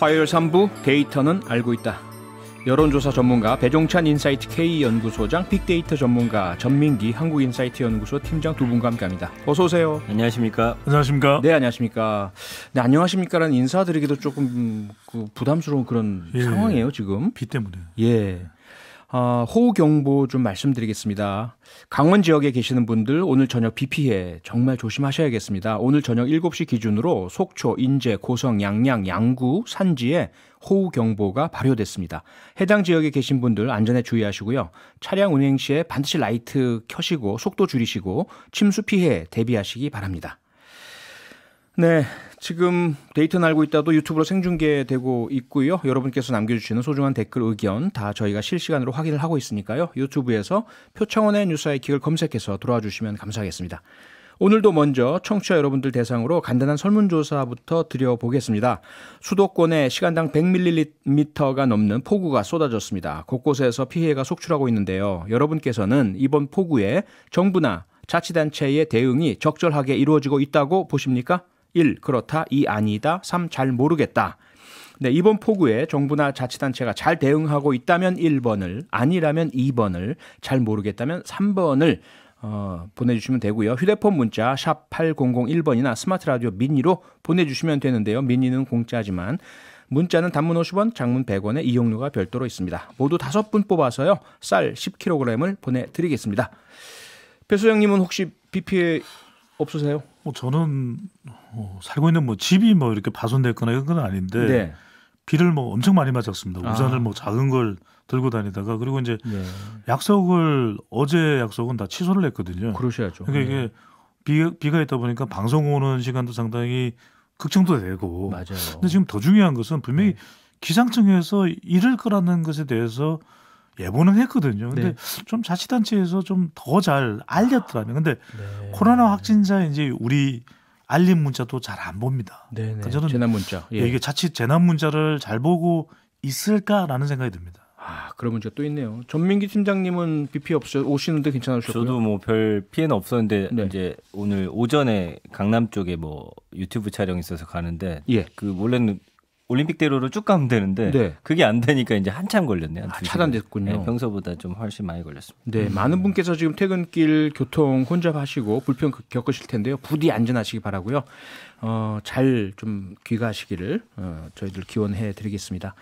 화요일 3부 데이터는 알고 있다. 여론조사 전문가 배종찬 인사이트 K 연구소장, 빅데이터 전문가 전민기 한국인사이트 연구소 팀장 두 분과 함께합니다. 어서 오세요. 안녕하십니까? 안녕하십니까? 네, 안녕하십니까? 네, 안녕하십니까라는 인사드리기도 조금 그 부담스러운 그런 예, 상황이에요 지금. 비 때문에. 예. 어, 호우 경보 좀 말씀드리겠습니다. 강원 지역에 계시는 분들 오늘 저녁 비 피해 정말 조심하셔야겠습니다. 오늘 저녁 7시 기준으로 속초, 인제, 고성, 양양, 양구, 산지에 호우 경보가 발효됐습니다. 해당 지역에 계신 분들 안전에 주의하시고요. 차량 운행 시에 반드시 라이트 켜시고 속도 줄이시고 침수 피해 대비하시기 바랍니다. 네. 지금 데이터는 알고 있다도 유튜브로 생중계되고 있고요. 여러분께서 남겨주시는 소중한 댓글 의견 다 저희가 실시간으로 확인을 하고 있으니까요. 유튜브에서 표창원의 뉴스아이킥을 검색해서 들어와 주시면 감사하겠습니다. 오늘도 먼저 청취자 여러분들 대상으로 간단한 설문조사부터 드려보겠습니다. 수도권에 시간당 100ml가 넘는 폭우가 쏟아졌습니다. 곳곳에서 피해가 속출하고 있는데요. 여러분께서는 이번 폭우에 정부나 자치단체의 대응이 적절하게 이루어지고 있다고 보십니까? 1. 그렇다. 2. 아니다. 3. 잘 모르겠다. 네, 이번 폭우에 정부나 자치단체가 잘 대응하고 있다면 1번을, 아니라면 2번을, 잘 모르겠다면 3번을 어, 보내주시면 되고요. 휴대폰 문자 샵 8001번이나 스마트 라디오 미니로 보내주시면 되는데요. 미니는 공짜지만 문자는 단문 50원, 장문 100원의 이용료가 별도로 있습니다. 모두 5분 뽑아서요. 쌀 10kg을 보내드리겠습니다. 배수장님은 혹시 비 피해 없으세요? 뭐 저는 뭐 살고 있는 뭐 집이 뭐 이렇게 파손됐거나 이런 건 아닌데 네. 비를 뭐 엄청 많이 맞았습니다. 아. 우산을 뭐 작은 걸 들고 다니다가 그리고 이제 네. 약속을 어제 약속은 다 취소를 했거든요. 그러셔야죠. 그러니까 이게 네. 비, 비가 있다 보니까 방송 오는 시간도 상당히 걱정도 되고. 맞아요. 근데 지금 더 중요한 것은 분명히 네. 기상청에서 이럴 거라는 것에 대해서 예보는 했거든요. 근데 네. 좀 자치단체에서 좀 더 잘 알렸더라면. 근데 아, 네. 코로나 확진자 이제 우리 알림 문자도 잘 안 봅니다. 네, 네. 저는 재난 문자. 예. 이게 자칫 재난 문자를 잘 보고 있을까라는 생각이 듭니다. 아, 그런 문제또 있네요. 전민기 팀장님은 비 피해 없으 오시는데 괜찮으셨고요. 저도 뭐 별 피해는 없었는데 네. 이제 오늘 오전에 강남 쪽에 뭐 유튜브 촬영 있어서 가는데 예. 그 원래는 올림픽대로로 쭉 가면 되는데 네. 그게 안 되니까 이제 한참 걸렸네요. 아, 차단됐군요. 네, 평소보다 좀 훨씬 많이 걸렸습니다. 네, 음. 많은 분께서 지금 퇴근길 교통 혼잡하시고 불편 그, 겪으실 텐데요. 부디 안전하시기 바라고요. 어, 잘 좀 귀가하시기를 어, 저희들 기원해 드리겠습니다.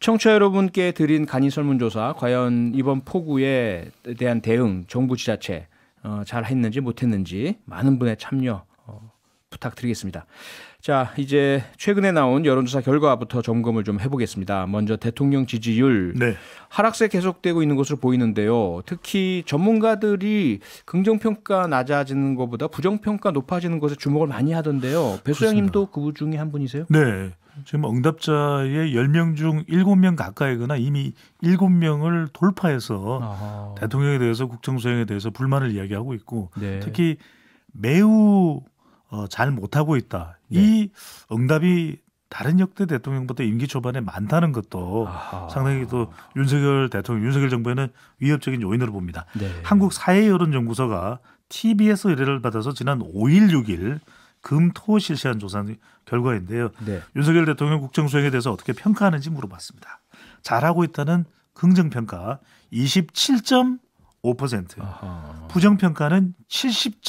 청취자 여러분께 드린 간이 설문조사 과연 이번 폭우에 대한 대응 정부 지자체 어, 잘 했는지 못했는지 많은 분의 참여 어, 부탁드리겠습니다. 자, 이제 최근에 나온 여론조사 결과부터 점검을 좀 해보겠습니다. 먼저 대통령 지지율 네. 하락세 계속되고 있는 것으로 보이는데요. 특히 전문가들이 긍정평가 낮아지는 것보다 부정평가 높아지는 것에 주목을 많이 하던데요. 배수장님도 그 중에 한 분이세요? 네. 지금 응답자의 10명 중 7명 가까이거나 이미 7명을 돌파해서 아하. 대통령에 대해서 국정수행에 대해서 불만을 이야기하고 있고 네. 특히 매우 어, 잘 못하고 있다. 네. 이 응답이 다른 역대 대통령보다 임기 초반에 많다는 것도 아하. 상당히 또 윤석열 대통령, 윤석열 정부에는 위협적인 요인으로 봅니다. 네. 한국 사회 여론 연구소가 TBS 의뢰를 받아서 지난 5일 6일 금토 실시한 조사 결과인데요. 네. 윤석열 대통령 국정 수행에 대해서 어떻게 평가하는지 물어봤습니다. 잘하고 있다는 긍정 평가 27.5%, 아하. 부정 평가는 70.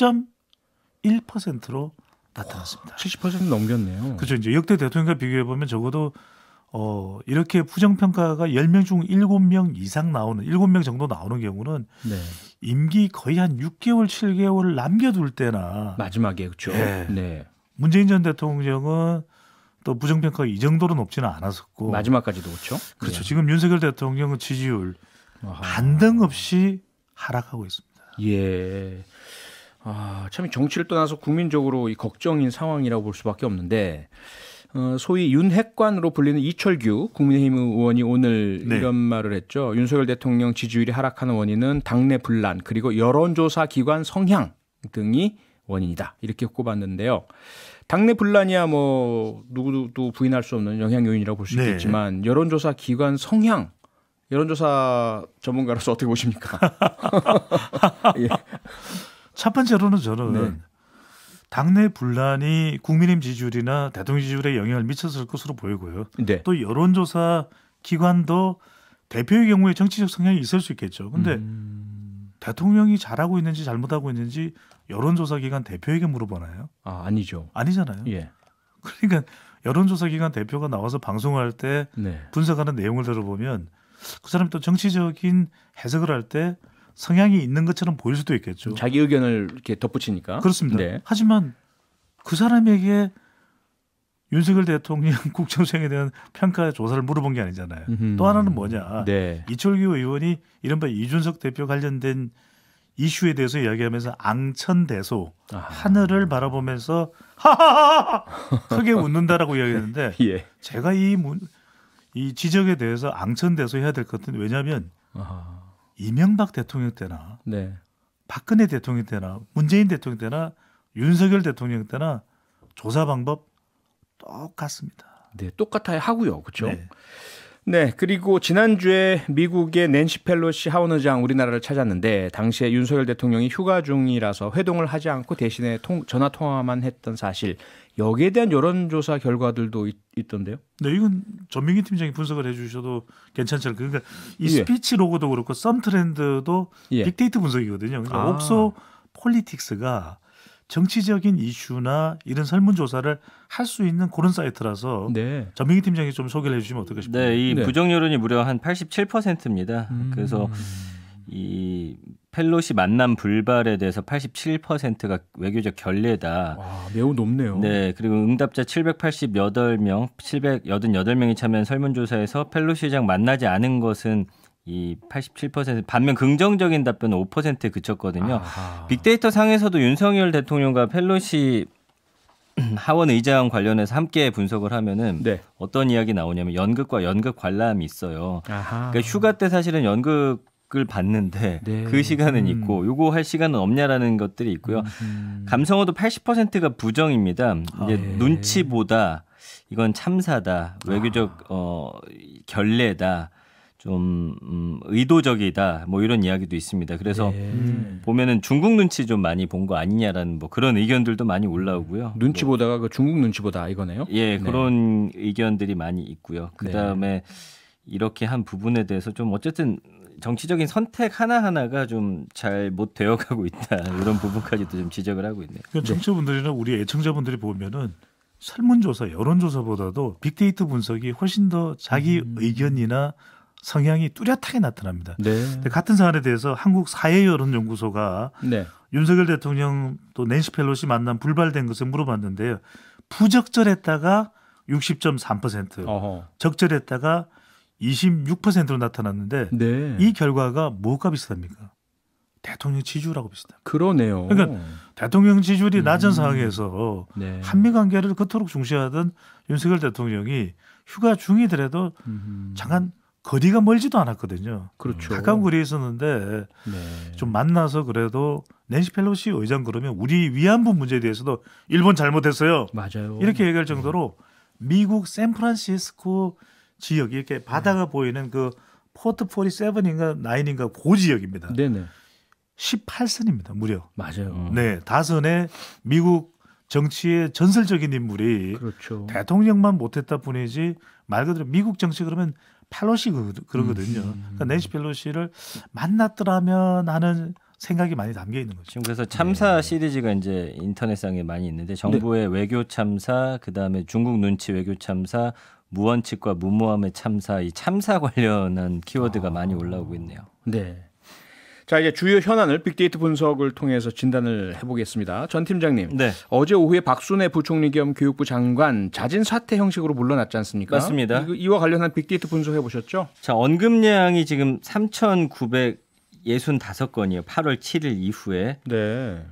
1%로 나타났습니다. 70% 넘겼네요. 그렇죠. 이제 역대 대통령과 비교해 보면 적어도 어 이렇게 부정 평가가 10명 중 7명 이상 나오는 7명 정도 나오는 경우는 네. 임기 거의 한 6개월 7개월 남겨둘 때나 마지막에 그렇죠. 네. 네. 문재인 전 대통령은 또 부정 평가가 이 정도로 높지는 않았었고 마지막까지도 그렇죠. 그렇죠. 네. 지금 윤석열 대통령은 지지율 아하. 반등 없이 하락하고 있습니다. 예. 아, 참 정치를 떠나서 국민적으로 이 걱정인 상황이라고 볼 수밖에 없는데 어, 소위 윤핵관으로 불리는 이철규 국민의힘 의원이 오늘 네. 이런 말을 했죠. 윤석열 대통령 지지율이 하락하는 원인은 당내 분란 그리고 여론조사 기관 성향 등이 원인이다 이렇게 꼽았는데요. 당내 분란이야 뭐 누구도 부인할 수 없는 영향 요인이라고 볼수 네. 있겠지만 여론조사 기관 성향 여론조사 전문가로서 어떻게 보십니까? 예. 첫 번째로는 저는 네. 당내 분란이 국민의힘 지지율이나 대통령 지지율에 영향을 미쳤을 것으로 보이고요. 네. 또 여론조사 기관도 대표의 경우에 정치적 성향이 있을 수 있겠죠. 근데 음... 대통령이 잘하고 있는지 잘못하고 있는지 여론조사 기관 대표에게 물어보나요? 아 아니죠. 아니잖아요. 예. 그러니까 여론조사 기관 대표가 나와서 방송할 때 네. 분석하는 내용을 들어보면 그 사람이 또 정치적인 해석을 할때 성향이 있는 것처럼 보일 수도 있겠죠. 자기 의견을 이렇게 덧붙이니까. 그렇습니다. 네. 하지만 그 사람에게 윤석열 대통령 국정수행에 대한 평가 조사를 물어본 게 아니잖아요. 음흠. 또 하나는 뭐냐. 네. 이철규 의원이 이른바 이준석 대표 관련된 이슈에 대해서 이야기하면서 앙천대소 아하. 하늘을 바라보면서 하하하 하 크게 웃는다라고 이야기했는데 예. 제가 이, 문, 이 지적에 대해서 앙천대소 해야 될 것 같은 데 왜냐하면 아하. 이명박 대통령 때나 네. 박근혜 대통령 때나 문재인 대통령 때나 윤석열 대통령 때나 조사 방법 똑같습니다. 네, 똑같아야 하고요. 그렇죠? 네. 네, 그리고 지난주에 미국의 낸시 펠로시 하원의장 우리나라를 찾았는데 당시에 윤석열 대통령이 휴가 중이라서 회동을 하지 않고 대신에 통, 전화 통화만 했던 사실 여기에 대한 여론조사 결과들도 있, 던데요 네, 이건 전민기 팀장이 분석을 해주셔도 괜찮죠. 그러니까 이 예. 스피치 로고도 그렇고 썸 트렌드도 예. 빅데이터 분석이거든요. 그러니까 아. 옵소 폴리틱스가 정치적인 이슈나 이런 설문조사를 할 수 있는 그런 사이트라서 네. 전민기 팀장이 좀 소개를 해주시면 어떨까 싶습니다. 네, 이 네. 부정 여론이 무려 한 87%입니다. 음. 그래서 이 펠로시 만남 불발에 대해서 87%가 외교적 결례다. 와, 매우 높네요. 네, 그리고 응답자 788명, 788명이 참여한 설문조사에서 펠로시 의장 만나지 않은 것은 이87% 반면 긍정적인 답변은 5%에 그쳤거든요. 아하. 빅데이터 상에서도 윤석열 대통령과 펠로시 하원 의장 관련해서 함께 분석을 하면은 네. 어떤 이야기 나오냐면 연극과 연극 관람이 있어요. 아하. 그러니까 휴가 때 사실은 연극 을 봤는데 네. 그 시간은 음. 있고 요거 할 시간은 없냐라는 것들이 있고요. 음. 음. 감성어도 80%가 부정입니다. 아, 이제 네. 눈치보다 이건 참사다, 외교적 아. 어 결례다, 좀 음, 의도적이다 뭐 이런 이야기도 있습니다. 그래서 네. 보면은 중국 눈치 좀 많이 본 거 아니냐라는 뭐 그런 의견들도 많이 올라오고요. 눈치 뭐. 보다가 그 중국 눈치 보다 이거네요. 예, 네. 그런 의견들이 많이 있고요. 그다음에 네. 이렇게 한 부분에 대해서 좀 어쨌든 정치적인 선택 하나하나가 좀 잘 못 되어가고 있다 이런 부분까지도 좀 지적을 하고 있네요. 그러니까 네. 청취분들이나 우리 애청자분들이 보면은 설문조사, 여론조사보다도 빅데이터 분석이 훨씬 더 자기 음. 의견이나 성향이 뚜렷하게 나타납니다. 네. 같은 사안에 대해서 한국 사회 여론연구소가 네. 윤석열 대통령 또 낸시 펠로시 만남 불발된 것을 물어봤는데요. 부적절했다가 60.3%, 어허. 적절했다가 26%로 나타났는데 네. 이 결과가 뭐가 비슷합니까? 대통령 지지율하고 비슷합니다. 그러네요. 그러니까 대통령 지지율이 낮은 음. 상황에서 네. 한미 관계를 그토록 중시하던 윤석열 대통령이 휴가 중이더라도 음. 잠깐 거리가 멀지도 않았거든요. 그렇죠. 가까운 거리에 있었는데 네. 좀 만나서 그래도 낸시 펠로시 의장 그러면 우리 위안부 문제에 대해서도 일본 잘못했어요. 맞아요. 이렇게 얘기할 정도로 네. 미국 샌프란시스코 지역이 이렇게 음. 바다가 네. 보이는 그 포트 폴리 세븐인가 나인인가 고지역입니다. 그 네네. 18선입니다. 무려. 맞아요. 음. 네, 다선의 미국 정치의 전설적인 인물이 그렇죠. 대통령만 못했다 뿐이지 말 그대로 미국 정치 그러면 팔로시 그, 그러거든요. 음. 그러니까 낸시 펠로시를 만났더라면 하는 생각이 많이 담겨 있는 거죠. 그래서 참사 네. 시리즈가 이제 인터넷상에 많이 있는데 네. 정부의 네. 외교 참사, 그다음에 중국 눈치 외교 참사, 무원칙과 무모함의 참사 이 참사 관련한 키워드가 아... 많이 올라오고 있네요. 네. 자 이제 주요 현안을 빅데이터 분석을 통해서 진단을 해보겠습니다. 전 팀장님, 네. 어제 오후에 박순애 부총리 겸 교육부 장관 자진 사퇴 형식으로 물러났지 않습니까? 맞습니다. 이, 와 관련한 빅데이터 분석해 보셨죠? 자 언급량이 지금 3 9 65건이요. 8월 7일 이후에. 네.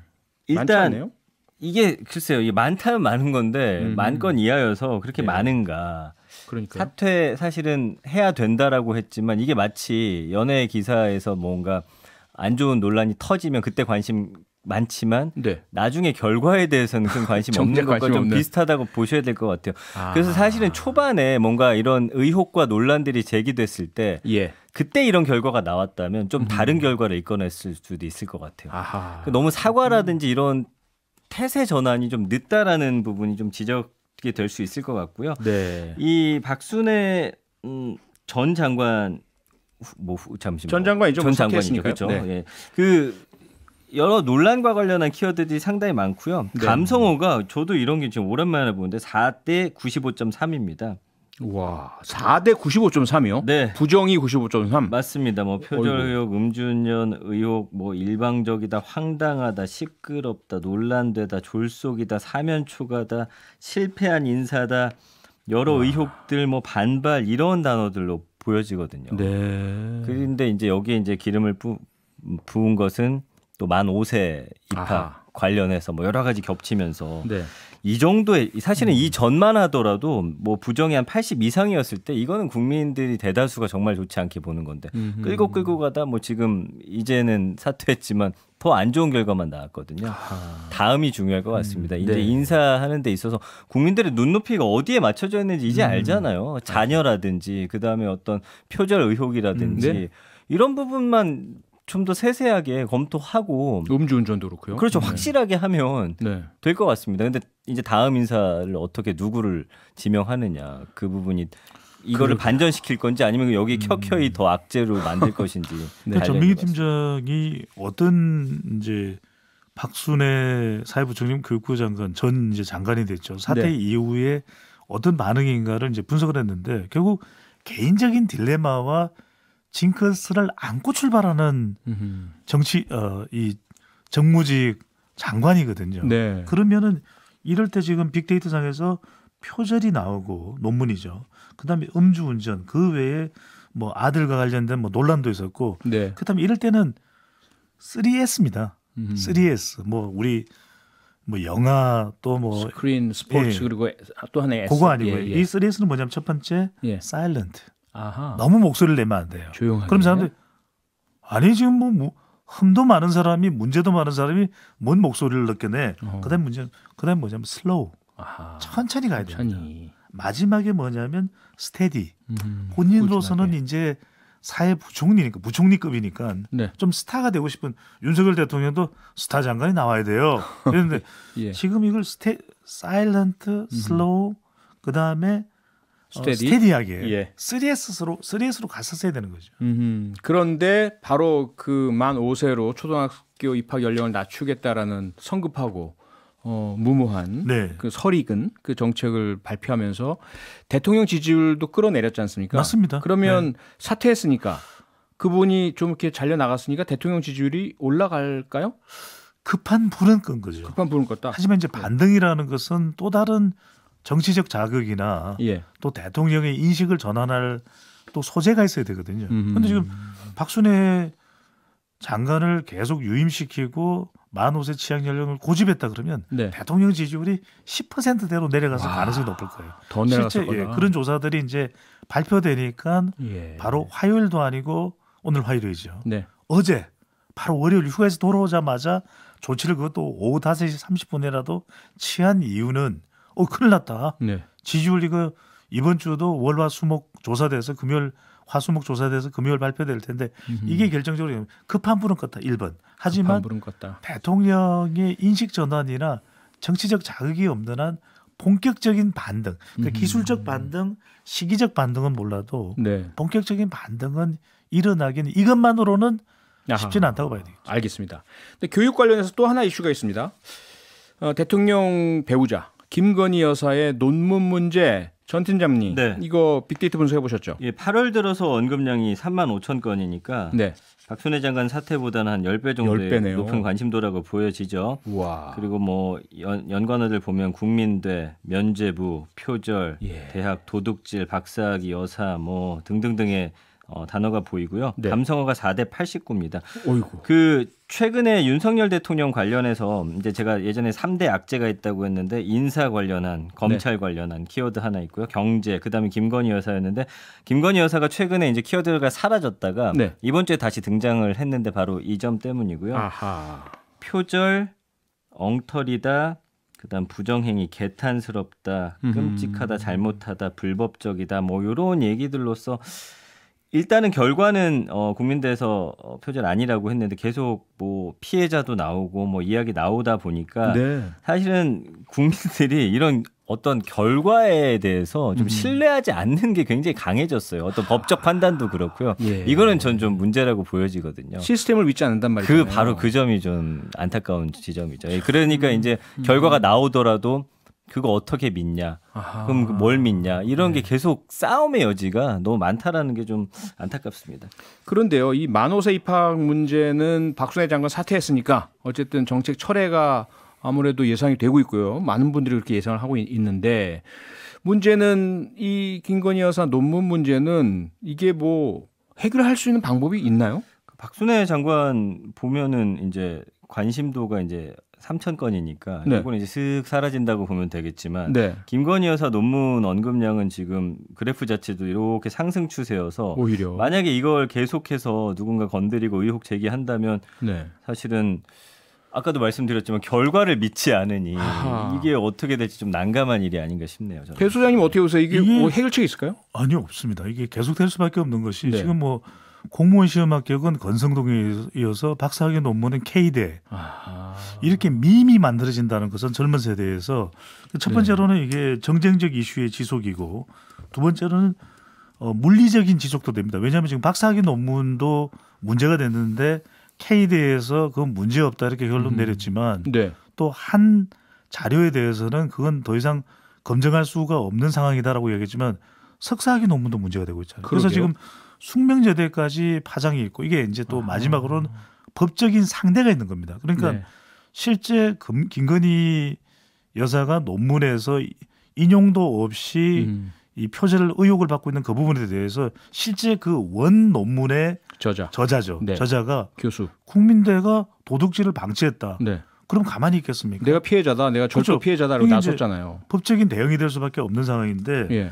일단 이게 글쎄요. 많다면 많은 건데 음. 만건 이하여서 그렇게 네. 많은가. 그러니까 사퇴 사실은 해야 된다라고 했지만 이게 마치 연예 기사에서 뭔가 안 좋은 논란이 터지면 그때 관심 많지만 네. 나중에 결과에 대해서는 큰 관심 없는 것과 관심 좀 없는. 비슷하다고 보셔야 될 것 같아요. 아. 그래서 사실은 초반에 뭔가 이런 의혹과 논란들이 제기됐을 때 예. 그때 이런 결과가 나왔다면 좀 음. 다른 결과를 이끌어냈을 수도 있을 것 같아요. 아하. 그 너무 사과라든지 이런 태세 전환이 좀 늦다라는 부분이 좀 지적 이게될수 있을 것 같고요. 네. 이 박순애 음, 전 장관 뭐 잠시만 전 장관이죠. 전 장관이죠. 그렇죠. 네. 예. 그 여러 논란과 관련한 키워드들이 상당히 많고요. 네. 감성어가 저도 이런 게 지금 오랜만에 보는데 4대 95.3입니다. 와, 4대 95.3이요? 네. 부정이 95.3. 맞습니다. 뭐 표절 의혹, 음주운전 의혹, 뭐 일방적이다, 황당하다, 시끄럽다, 논란되다, 졸속이다, 사면 초과다, 실패한 인사다. 여러 와. 의혹들 뭐 반발 이런 단어들로 보여지거든요. 네. 그런데 이제 여기에 이제 기름을 부, 부은 것은 또만 5세 입학 아하. 관련해서 뭐 여러 가지 겹치면서 네. 이 정도의 사실은 이 음. 전만 하더라도 뭐 부정이 한 80 이상이었을 때 이거는 국민들이 대다수가 정말 좋지 않게 보는 건데 음 끌고 끌고 가다 뭐 지금 이제는 사퇴했지만 더 안 좋은 결과만 나왔거든요. 아. 다음이 중요할 것 같습니다. 음, 이제 네. 인사하는 데 있어서 국민들의 눈높이가 어디에 맞춰져 있는지 이제 음. 알잖아요. 아. 자녀라든지 그다음에 어떤 표절 의혹이라든지 음, 네? 이런 부분만 좀더 세세하게 검토하고 음주운전도 그렇고요. 그렇죠. 네. 확실하게 하면 네. 될것 같습니다. 근데 이제 다음 인사를 어떻게 누구를 지명하느냐 그 부분이 이거를 그- 반전시킬 건지 아니면 여기 음. 켜켜이 더 악재로 만들 것인지. 네. 전민기 그렇죠. 팀장이 어떤 이제 박순애 사회부 총리 교육부 그 장관 전 이제 장관이 됐죠. 사태 네. 이후에 어떤 반응인가를 이제 분석을 했는데 결국 개인적인 딜레마와 징크스를 안고 출발하는 정치 어, 이 정무직 장관이거든요. 네. 그러면은 이럴 때 지금 빅데이터상에서 표절이 나오고 논문이죠. 그다음에 음주운전 그 외에 뭐 아들과 관련된 뭐 논란도 있었고 네. 그다음에 이럴 때는 3S입니다. 음. 3S 뭐 우리 뭐 영화 또 뭐 스크린 스포츠 예. 그리고 또 하나의 S. 그거 아니고요. 예, 예. 이 3S는 뭐냐면 첫 번째 예. 사일런트. 아하. 너무 목소리를 내면 안 돼요. 조용하게. 그럼 사람들 아니 지금 뭐, 뭐 흠도 많은 사람이 문제도 많은 사람이 뭔 목소리를 넣게 내. 그다음 문제 그다음 뭐냐면 슬로우. 아하. 천천히 가야 돼요. 마지막에 뭐냐면 스테디. 음, 본인으로서는 이제 사회 부총리니까 부총리급이니까 네. 좀 스타가 되고 싶은 윤석열 대통령도 스타 장관이 나와야 돼요. 그런데 예. 지금 이걸 스테 사일런트, 슬로우, 그 다음에 어, 스테디? 어, 스테디하게 예. 3S로 3S로 갔었어야 되는 거죠. 음흠. 그런데 바로 그 만 5세로 초등학교 입학 연령을 낮추겠다라는 성급하고 어, 무모한 네. 그 설익은 그 정책을 발표하면서 대통령 지지율도 끌어내렸지 않습니까? 맞습니다. 그러면 네. 사퇴했으니까 그분이 좀 이렇게 잘려 나갔으니까 대통령 지지율이 올라갈까요? 급한 불은 끈 거죠. 급한 불은 껐다. 하지만 이제 반등이라는 것은 또 다른 정치적 자극이나 예. 또 대통령의 인식을 전환할 또 소재가 있어야 되거든요. 그런데 지금 박순애 장관을 계속 유임시키고 만 5세 취약 연령을 고집했다 그러면 네. 대통령 지지율이 10%대로 내려가서 가능성이 높을 거예요. 더 실제 예, 그런 조사들이 이제 발표되니까 예. 바로 화요일도 아니고 오늘 화요일이죠. 네. 어제 바로 월요일 휴가에서 돌아오자마자 조치를 그것도 오후 5시 30분이라도 취한 이유는 어 큰일 났다. 네. 지지율 이거 이번 주도 월화 수목 조사돼서 금요일 화수목 조사돼서 금요일 발표될 텐데 음흠. 이게 결정적으로 급한 불은 껐다 1번. 하지만 불은 껐다. 대통령의 인식 전환이나 정치적 자극이 없는 한 본격적인 반등, 그러니까 기술적 반등, 시기적 반등은 몰라도 네. 본격적인 반등은 일어나기는 이것만으로는 쉽지는 않다고 봐야 되겠죠. 알겠습니다. 근데 교육 관련해서 또 하나 이슈가 있습니다. 어, 대통령 배우자 김건희 여사의 논문 문제 전 팀장님 네. 이거 빅데이터 분석해 보셨죠? 예, 8월 들어서 언급량이 3만 5천 건이니까 네. 박순애 장관 사태보다는 한 10배 정도의 10배네요. 높은 관심도라고 보여지죠. 우와. 그리고 뭐 연, 관어들 보면 국민대, 면제부, 표절, 예. 대학 도둑질, 박사학위 여사 뭐 등등등의 어, 단어가 보이고요. 네. 감성어가 4대 89입니다. 어이구. 그 최근에 윤석열 대통령 관련해서 이제 제가 예전에 3대 악재가 있다고 했는데 인사 관련한, 네. 검찰 네. 관련한 키워드 하나 있고요. 경제, 그다음에 김건희 여사였는데 김건희 여사가 최근에 이제 키워드가 사라졌다가 네. 이번 주에 다시 등장을 했는데 바로 이 점 때문이고요. 아하. 표절, 엉터리다, 그다음 부정행위 개탄스럽다, 음. 끔찍하다, 잘못하다, 불법적이다 뭐 요런 얘기들로서 일단은 결과는 어, 국민대에서 어, 표절 아니라고 했는데 계속 뭐 피해자도 나오고 뭐 이야기 나오다 보니까 네. 사실은 국민들이 이런 어떤 결과에 대해서 좀 음. 신뢰하지 않는 게 굉장히 강해졌어요. 어떤 법적 판단도 그렇고요. 예. 이거는 전 좀 문제라고 보여지거든요. 시스템을 믿지 않는단 말이죠. 그 바로 그 점이 좀 안타까운 지점이죠. 예, 그러니까 이제 음. 결과가 나오더라도 그거 어떻게 믿냐? 아하. 그럼 그 뭘 믿냐? 이런 네. 게 계속 싸움의 여지가 너무 많다라는 게 좀 안타깝습니다. 그런데요, 이 만호세 입학 문제는 박순애 장관 사퇴했으니까 어쨌든 정책 철회가 아무래도 예상이 되고 있고요. 많은 분들이 그렇게 예상을 하고 있는데 문제는 이 김건희 여사 논문 문제는 이게 뭐 해결할 수 있는 방법이 있나요? 박순애 장관 보면은 이제 관심도가 이제 3천 건이니까 네. 이건 이제 슥 사라진다고 보면 되겠지만 네. 김건희 여사 논문 언급량은 지금 그래프 자체도 이렇게 상승 추세여서 오히려 만약에 이걸 계속해서 누군가 건드리고 의혹 제기한다면 네. 사실은 아까도 말씀드렸지만 결과를 믿지 않으니 아하. 이게 어떻게 될지 좀 난감한 일이 아닌가 싶네요. 저는. 배 소장님 어떻게 보세요? 이게, 이게... 뭐 해결책이 있을까요? 아니요 없습니다. 이게 계속될 수밖에 없는 것이 네. 지금 뭐 공무원 시험 합격은 건성동에 이어서 박사학위 논문은 K대 아. 이렇게 밈이 만들어진다는 것은 젊은 세대에서 첫 번째로는 네. 이게 정쟁적 이슈의 지속이고 두 번째로는 어, 물리적인 지속도 됩니다. 왜냐하면 지금 박사학위 논문도 문제가 됐는데 K대에서 그건 문제 없다 이렇게 결론 음. 내렸지만 네. 또한 자료에 대해서는 그건 더 이상 검증할 수가 없는 상황이다라고 얘기했지만 석사학위 논문도 문제가 되고 있잖아요. 그러게요. 그래서 지금 숙명제대까지 파장이 있고 이게 이제 또 아. 마지막으로는 법적인 상대가 있는 겁니다. 그러니까 네. 실제 금, 김건희 여사가 논문에서 인용도 없이 음. 이 표제를 의혹을 받고 있는 그 부분에 대해서 실제 그 원 논문의 저자 저자죠 네. 저자가 교수 국민대가 도둑질을 방치했다. 네. 그럼 가만히 있겠습니까? 내가 피해자다, 내가 절도 그렇죠. 피해자다로 나섰잖아요. 법적인 대응이 될 수밖에 없는 상황인데 예.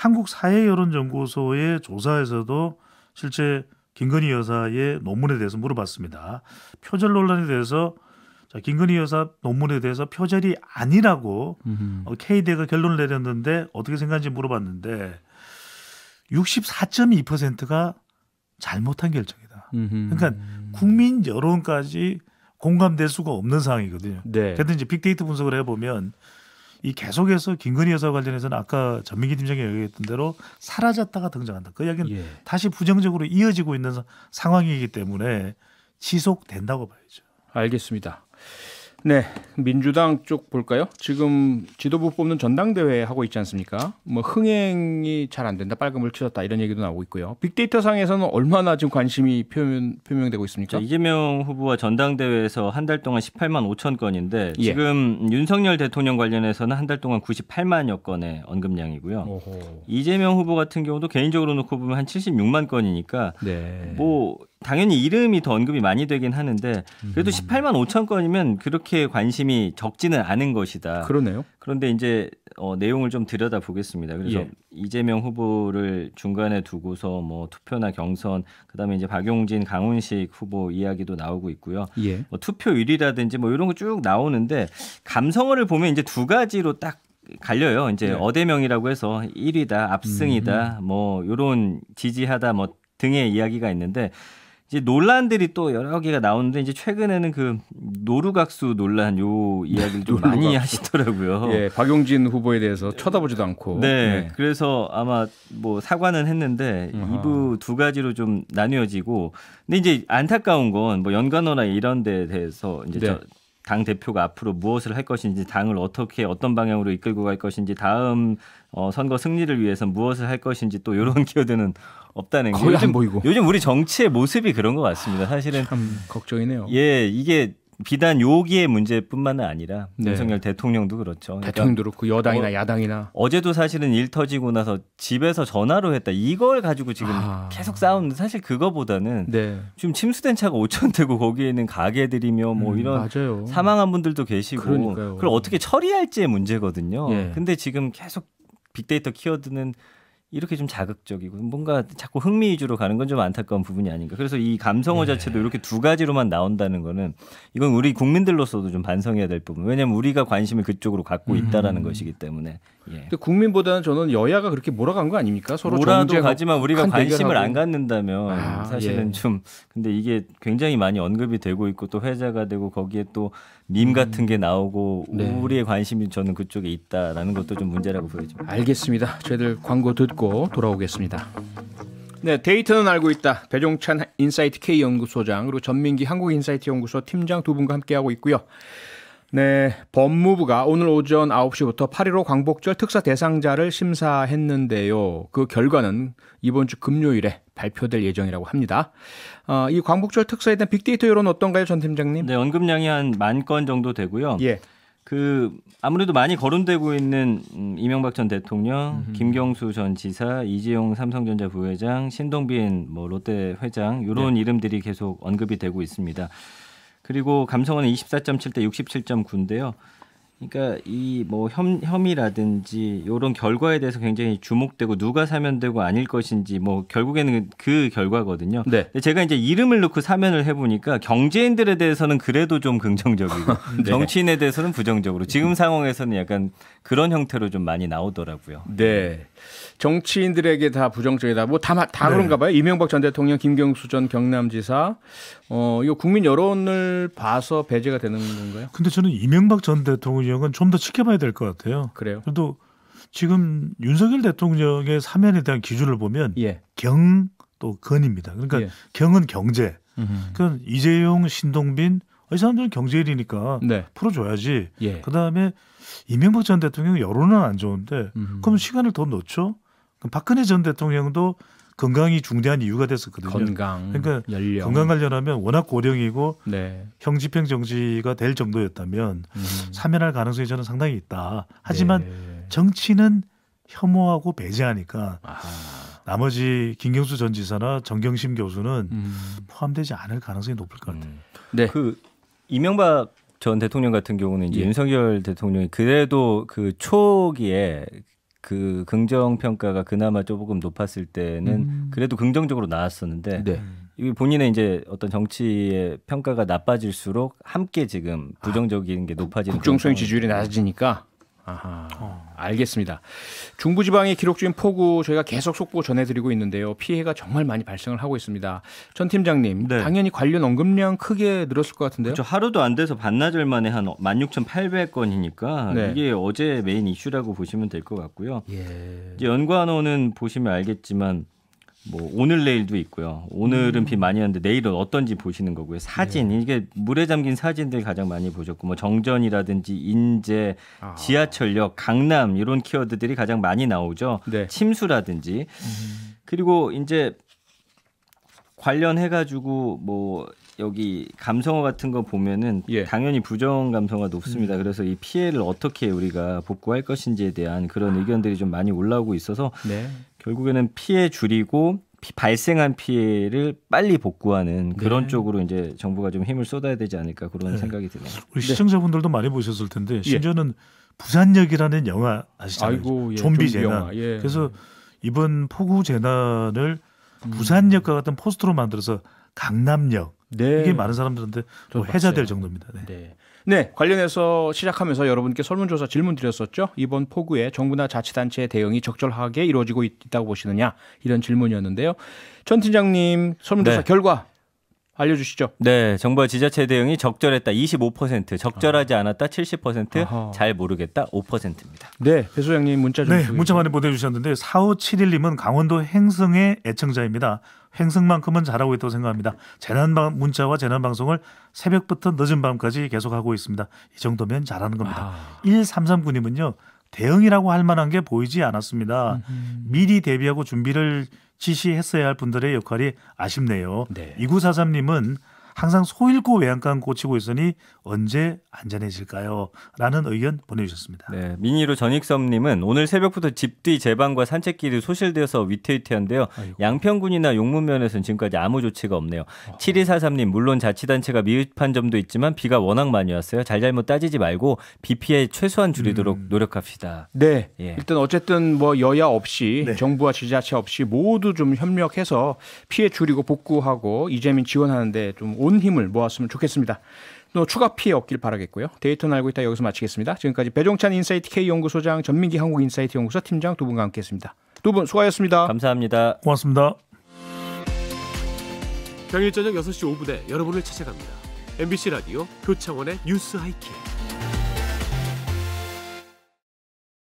한국사회여론연구소의 조사에서도 실제 김건희 여사의 논문에 대해서 물어봤습니다. 표절 논란에 대해서 자, 김건희 여사 논문에 대해서 표절이 아니라고 음흠. 어, K대가 결론을 내렸는데 어떻게 생각하는지 물어봤는데 64.2%가 잘못한 결정이다. 음흠. 그러니까 국민 여론까지 공감될 수가 없는 상황이거든요. 네. 게다가 이제 빅데이터 분석을 해보면 이 계속해서 김건희 여사 관련해서는 아까 전민기 팀장이 얘기했던 대로 사라졌다가 등장한다. 그 이야기는 예. 다시 부정적으로 이어지고 있는 상황이기 때문에 지속된다고 봐야죠. 알겠습니다. 네, 민주당 쪽 볼까요? 지금 지도부 뽑는 전당대회 하고 있지 않습니까? 뭐 흥행이 잘 안 된다, 빨간을치졌다 이런 얘기도 나오고 있고요. 빅데이터 상에서는 얼마나 지금 관심이 표현, 표명되고 있습니까? 자, 이재명 후보와 전당대회에서 한 달 동안 18만 5천 건인데 예. 지금 윤석열 대통령 관련해서는 한 달 동안 98만여 건의 언급량이고요. 오호. 이재명 후보 같은 경우도 개인적으로 놓고 보면 한 76만 건이니까 네. 뭐 당연히 이름이 더 언급이 많이 되긴 하는데 그래도 18만 음. 5천 건이면 그렇게 관심이 적지는 않은 것이다. 그러네요. 그런데 이제 어, 내용을 좀 들여다 보겠습니다. 그래서 예. 이재명 후보를 중간에 두고서 뭐 투표나 경선 그다음에 이제 박용진, 강훈식 후보 이야기도 나오고 있고요. 예. 뭐 투표율이라든지 뭐 이런 거 쭉 나오는데 감성어를 보면 이제 두 가지로 딱 갈려요. 이제 예. 어대명이라고 해서 1위다, 압승이다, 음. 뭐 요런 지지하다 뭐 등의 이야기가 있는데 이제 논란들이 또 여러 개가 나오는데 이제 최근에는 그 노루각수 논란 요 이야기를 좀 많이 하시더라고요. 예, 박용진 후보에 대해서 쳐다보지도 않고. 네, 네. 그래서 아마 뭐 사과는 했는데 이부 두 가지로 좀 나뉘어지고 근데 이제 안타까운 건 뭐 연관어나 이런 데에 대해서 이제 네. 저당 대표가 앞으로 무엇을 할 것인지 당을 어떻게 어떤 방향으로 이끌고 갈 것인지 다음 어, 선거 승리를 위해서 무엇을 할 것인지 또 이런 기여들은 없다는 거 요즘 보이고 요즘 우리 정치의 모습이 그런 것 같습니다. 사실은 참 걱정이네요. 예, 이게 비단 요기의 문제뿐만은 아니라 네. 윤석열 대통령도 그렇죠. 그러니까 대통령도 그렇고 여당이나 어, 야당이나 어제도 사실은 일 터지고 나서 집에서 전화로 했다. 이걸 가지고 지금 아. 계속 싸우는데 사실 그거보다는 네. 지금 침수된 차가 5천 대고 거기에 있는 가게들이며 뭐 음, 이런 맞아요. 사망한 분들도 계시고 그러니까요. 그걸 어떻게 처리할지의 문제거든요. 예. 근데 지금 계속 빅데이터 키워드는 이렇게 좀 자극적이고 뭔가 자꾸 흥미 위주로 가는 건 좀 안타까운 부분이 아닌가. 그래서 이 감성어 네. 자체도 이렇게 두 가지로만 나온다는 거는 이건 우리 국민들로서도 좀 반성해야 될 부분. 왜냐하면 우리가 관심을 그쪽으로 갖고 음. 있다라는 음. 것이기 때문에 예. 근데 국민보다는 저는 여야가 그렇게 몰아간 거 아닙니까? 서로 몰아도 가지만 우리가 관심을 안 갖는다면 아, 사실은 예. 좀 근데 이게 굉장히 많이 언급이 되고 있고 또 회자가 되고 거기에 또밈 음. 같은 게 나오고 네. 우리의 관심이 저는 그쪽에 있다라는 것도 좀 문제라고 보여집 알겠습니다. 저희들 광고 듣고 돌아오겠습니다. 네, 데이터는 알고 있다. 배종찬 인사이트 K 연구소장 그리고 전민기 한국인사이트 연구소 팀장 두 분과 함께하고 있고요. 네, 법무부가 오늘 오전 9시부터 8.15 광복절 특사 대상자를 심사했는데요. 그 결과는 이번 주 금요일에 발표될 예정이라고 합니다. 어, 이 광복절 특사에 대한 빅데이터 여론 어떤가요, 전 팀장님? 네, 언급량이 한 만 건 정도 되고요. 예. 그 아무래도 많이 거론되고 있는 음, 이명박 전 대통령, 음흠. 김경수 전 지사, 이재용 삼성전자 부회장, 신동빈 뭐 롯데 회장 이런 네. 이름들이 계속 언급이 되고 있습니다. 그리고 감성은 24.7대 67.9인데요. 그러니까 이 뭐 혐의라든지 이런 결과에 대해서 굉장히 주목되고 누가 사면되고 아닐 것인지 뭐 결국에는 그 결과거든요. 네. 근데 제가 이제 이름을 놓고 사면을 해보니까 경제인들에 대해서는 그래도 좀 긍정적이고 네. 정치인에 대해서는 부정적으로 지금 음. 상황에서는 약간 그런 형태로 좀 많이 나오더라고요. 네. 정치인들에게 다 부정적이다. 뭐다다 네. 그런가 봐요. 이명박 전 대통령, 김경수 전 경남지사. 어, 이거 국민 여론을 봐서 배제가 되는 건가요? 근데 저는 이명박 전 대통령은 좀 더 지켜봐야 될 것 같아요. 그래요. 저도 지금 윤석열 대통령의 사면에 대한 기준을 보면 예. 경또 건입니다. 그러니까 예. 경은 경제. 그 이재용, 신동빈, 이 사람들은 경제인이니까 네. 풀어줘야지. 예. 그 다음에 이명박 전 대통령 여론은 안 좋은데 음. 그럼 시간을 더 놓죠. 그럼 박근혜 전 대통령도 건강이 중대한 이유가 됐었거든요. 건강, 그러니까 연령. 건강 관련하면 워낙 고령이고 네. 형집행 정지가 될 정도였다면 음. 사면할 가능성이 저는 상당히 있다. 하지만 네. 정치는 혐오하고 배제하니까 아. 나머지 김경수 전 지사나 정경심 교수는 음. 포함되지 않을 가능성이 높을 것 같아요. 음. 네. 그 이명박 전 대통령 같은 경우는 이제 예. 윤석열 대통령이 그래도 그 초기에 그 긍정 평가가 그나마 조금 높았을 때는 음. 그래도 긍정적으로 나왔었는데 네. 본인의 이제 어떤 정치의 평가가 나빠질수록 함께 지금 부정적인 게 높아지는 국정수행 지지율이 낮아지니까 아하, 어. 알겠습니다. 중부지방의 기록 중인 폭우 저희가 계속 속보 전해드리고 있는데요. 피해가 정말 많이 발생을 하고 있습니다. 전 팀장님, 네. 당연히 관련 언급량 크게 늘었을 것 같은데요. 그렇죠. 하루도 안 돼서 반나절 만에 한 16,800건이니까 네. 이게 어제 메인 이슈라고 보시면 될 것 같고요. 예. 연관어는 보시면 알겠지만 뭐 오늘 내일도 있고요. 오늘은 음. 비 많이 왔는데 내일은 어떤지 보시는 거고요. 사진 네. 이게 물에 잠긴 사진들 가장 많이 보셨고 뭐 정전이라든지 인제, 아. 지하철역, 강남 이런 키워드들이 가장 많이 나오죠. 네. 침수라든지 음. 그리고 이제 관련해 가지고 뭐 여기 감성어 같은 거 보면은 예. 당연히 부정 감성어가 높습니다. 음. 그래서 이 피해를 어떻게 우리가 복구할 것인지에 대한 그런 아. 의견들이 좀 많이 올라오고 있어서 네. 결국에는 피해 줄이고 피, 발생한 피해를 빨리 복구하는 네. 그런 쪽으로 이제 정부가 좀 힘을 쏟아야 되지 않을까 그런 네. 생각이 드네요. 우리 네. 시청자분들도 많이 보셨을 텐데 예. 심지어는 부산역이라는 영화 아시잖아요. 아이고, 예, 좀비, 좀비 재난. 예. 그래서 이번 폭우 재난을 음. 부산역과 같은 포스터로 만들어서 강남역 네. 이게 많은 사람들한테 뭐 해자될 정도입니다. 네. 네. 네, 관련해서 시작하면서 여러분께 설문조사 질문 드렸었죠. 이번 폭우에 정부나 자치단체의 대응이 적절하게 이루어지고 있다고 보시느냐 이런 질문이었는데요. 전 팀장님 설문조사 네. 결과 알려주시죠. 네, 정부와 지자체 대응이 적절했다 25%, 적절하지 않았다 70%, 아하. 잘 모르겠다 5%입니다. 네, 배 소장님 문자 좀 네, 주시죠. 문자 많이 보내주셨는데 4571님은 강원도 행성의 애청자입니다. 행성만큼은 잘하고 있다고 생각합니다. 재난 문자와 재난 방송을 새벽부터 늦은 밤까지 계속하고 있습니다. 이 정도면 잘하는 겁니다. 아. 1339님은요. 대응이라고 할 만한 게 보이지 않았습니다. 음흠. 미리 대비하고 준비를 지시했어야 할 분들의 역할이 아쉽네요. 네. 2943님은 항상 소 잃고 외양간 고치고 있으니 언제 안전해질까요? 라는 의견 보내주셨습니다. 네, 미니로 전익섭님은 오늘 새벽부터 집뒤 제방과 산책길이 소실되어서 위태위태한데요. 아이고. 양평군이나 용문면에서는 지금까지 아무 조치가 없네요. 아. 7243님, 물론 자치단체가 미흡한 점도 있지만 비가 워낙 많이 왔어요. 잘잘못 따지지 말고 비 피해 최소한 줄이도록 음. 노력합시다. 네, 예. 일단 어쨌든 뭐 여야 없이 네. 정부와 지자체 없이 모두 좀 협력해서 피해 줄이고 복구하고 이재민 지원하는데 좀 온 힘을 모았으면 좋겠습니다. 또 추가 피해 없길 바라겠고요. 데이터는 알고 있다 여기서 마치겠습니다. 지금까지 배종찬 인사이트 K 연구소장 전민기 한국 인사이트 연구소 팀장 두 분과 함께했습니다. 두 분 수고하셨습니다. 감사합니다. 고맙습니다. 평일 저녁 6시 5분에 여러분을 찾아갑니다. MBC 라디오 표창원의 뉴스 하이킥.